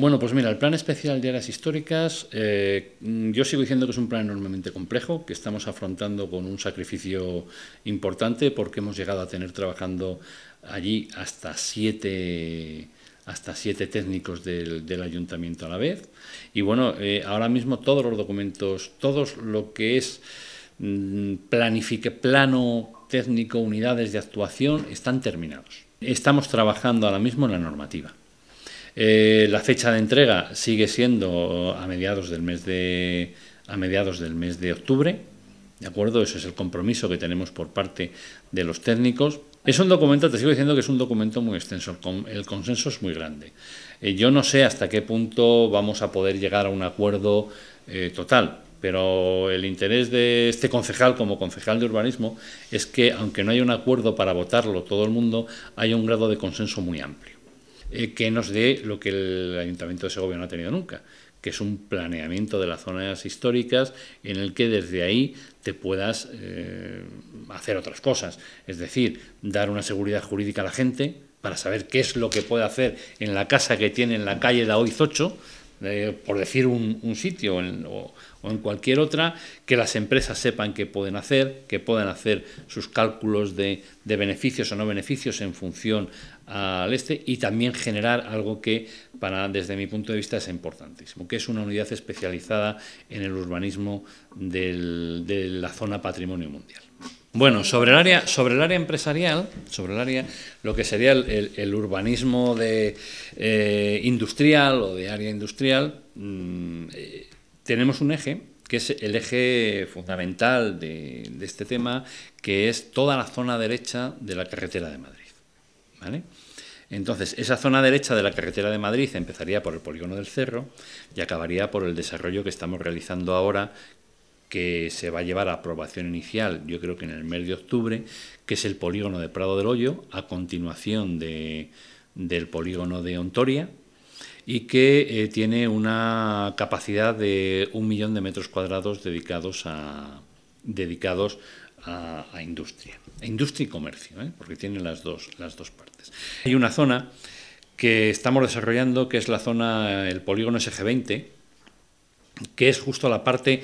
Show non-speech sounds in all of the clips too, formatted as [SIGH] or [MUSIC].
Bueno, pues mira, el plan especial de áreas históricas, eh, yo sigo diciendo que es un plan enormemente complejo, que estamos afrontando con un sacrificio importante porque hemos llegado a tener trabajando allí hasta siete hasta siete técnicos del, ayuntamiento a la vez. Y bueno, eh, ahora mismo todos los documentos, todo lo que es mm, planifique, plano técnico, unidades de actuación, están terminados. Estamos trabajando ahora mismo en la normativa. Eh, la fecha de entrega sigue siendo a mediados del mes de, a mediados del mes de octubre. ¿De acuerdo? Ese es el compromiso que tenemos por parte de los técnicos. Es un documento, te sigo diciendo que es un documento muy extenso, el consenso es muy grande. Eh, yo no sé hasta qué punto vamos a poder llegar a un acuerdo eh, total, pero el interés de este concejal como concejal de urbanismo es que, aunque no haya un acuerdo para votarlo todo el mundo, haya un grado de consenso muy amplio. Eh, que nos dé lo que el Ayuntamiento de Segovia no ha tenido nunca, que es un planeamiento de las zonas históricas en el que desde ahí te puedas eh, hacer otras cosas. Es decir, dar una seguridad jurídica a la gente para saber qué es lo que puede hacer en la casa que tiene en la calle la OIZ 8 eh, por decir un, sitio o, en cualquier otra, que las empresas sepan qué pueden hacer, que puedan hacer sus cálculos de, beneficios o no beneficios en función al este y también generar algo que para desde mi punto de vista es importantísimo, que es una unidad especializada en el urbanismo de la zona patrimonio mundial. Bueno, sobre el área, sobre el área empresarial, sobre el área, lo que sería el, urbanismo de eh, industrial o de área industrial, mm, eh, tenemos un eje que es el eje fundamental de, este tema, que es toda la zona derecha de la carretera de Madrid. Entonces, esa zona derecha de la carretera de Madrid empezaría por el polígono del Cerro y acabaría por el desarrollo que estamos realizando ahora, que se va a llevar a aprobación inicial, yo creo que en el mes de octubre, que es el polígono de Prado del Hoyo, a continuación de, del polígono de Ontoria, y que eh, tiene una capacidad de un millón de metros cuadrados dedicados a, dedicados a, industria, industria y comercio, ¿eh? porque tiene las dos, las dos partes. Hay una zona que estamos desarrollando, que es la zona, el polígono SG20, que es justo la parte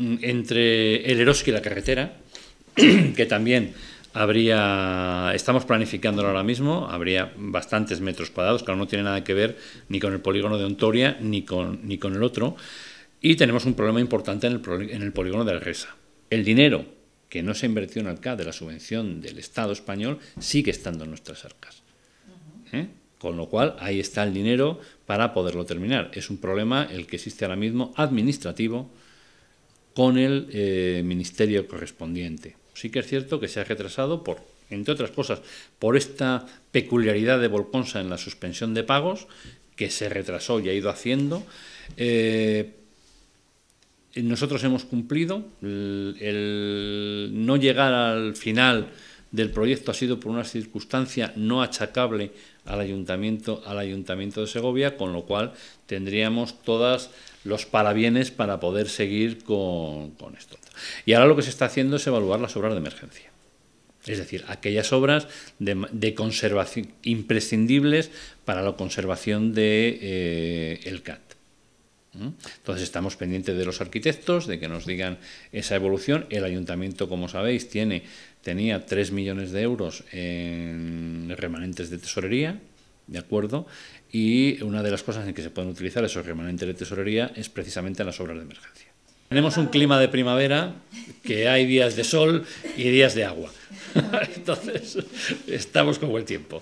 Mm, entre el Eroski y la carretera, [CLEARS THROAT] que también habría, estamos planificándolo ahora mismo, habría bastantes metros cuadrados, que no tiene nada que ver ni con el polígono de Ontoria ni con, ni con el otro, y tenemos un problema importante en el, polígono de Alreza. El dinero que no se invirtió en Alcá de la subvención del Estado español sigue estando en nuestras arcas. ¿eh? Con lo cual, ahí está el dinero para poderlo terminar. Es un problema el que existe ahora mismo administrativo con el eh, ministerio correspondiente. Sí que es cierto que se ha retrasado por, entre otras cosas, por esta peculiaridad de Volconsa en la suspensión de pagos, que se retrasó y ha ido haciendo. Eh, nosotros hemos cumplido el no llegar al final del proyecto ha sido por una circunstancia no achacable al ayuntamiento, al ayuntamiento de Segovia, con lo cual tendríamos todos los parabienes para poder seguir con, esto. Y ahora lo que se está haciendo es evaluar las obras de emergencia. Es decir, aquellas obras de, conservación imprescindibles para la conservación del de, eh, CAT. ¿Mm? Entonces estamos pendientes de los arquitectos, de que nos digan esa evolución. El ayuntamiento, como sabéis, tiene, tenía 3 millones de euros en remanentes de tesorería, ¿de acuerdo? Y una de las cosas en que se pueden utilizar esos remanentes de tesorería es precisamente en las obras de emergencia. Tenemos un clima de primavera que hay días de sol y días de agua. [LAUGHS] Entonces, estamos con buen tiempo.